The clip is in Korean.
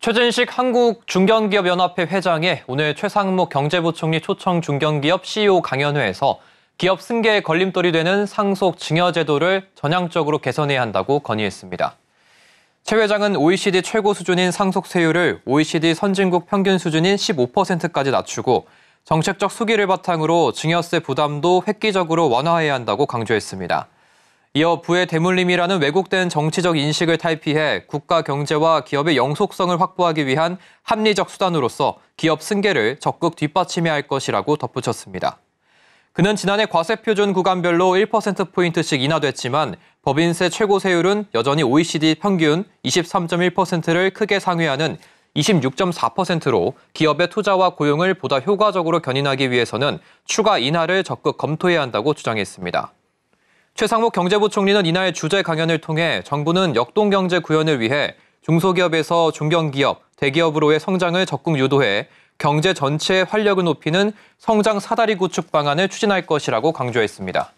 최진식 한국중견기업연합회 회장의 오늘 최상목 경제부총리 초청 중견기업 CEO 강연회에서 기업 승계의 걸림돌이 되는 상속 증여 제도를 전향적으로 개선해야 한다고 건의했습니다. 최 회장은 OECD 최고 수준인 상속세율을 OECD 선진국 평균 수준인 15%까지 낮추고 정책적 수기를 바탕으로 증여세 부담도 획기적으로 완화해야 한다고 강조했습니다. 이어 부의 대물림이라는 왜곡된 정치적 인식을 탈피해 국가 경제와 기업의 영속성을 확보하기 위한 합리적 수단으로서 기업 승계를 적극 뒷받침해야 할 것이라고 덧붙였습니다. 그는 지난해 과세표준 구간별로 1%포인트씩 인하됐지만 법인세 최고 세율은 여전히 OECD 평균 23.1%를 크게 상회하는 26.4%로 기업의 투자와 고용을 보다 효과적으로 견인하기 위해서는 추가 인하를 적극 검토해야 한다고 주장했습니다. 최상목 경제부총리는 이날 주재 강연을 통해 정부는 역동 경제 구현을 위해 중소기업에서 중견기업, 대기업으로의 성장을 적극 유도해 경제 전체의 활력을 높이는 성장 사다리 구축 방안을 추진할 것이라고 강조했습니다.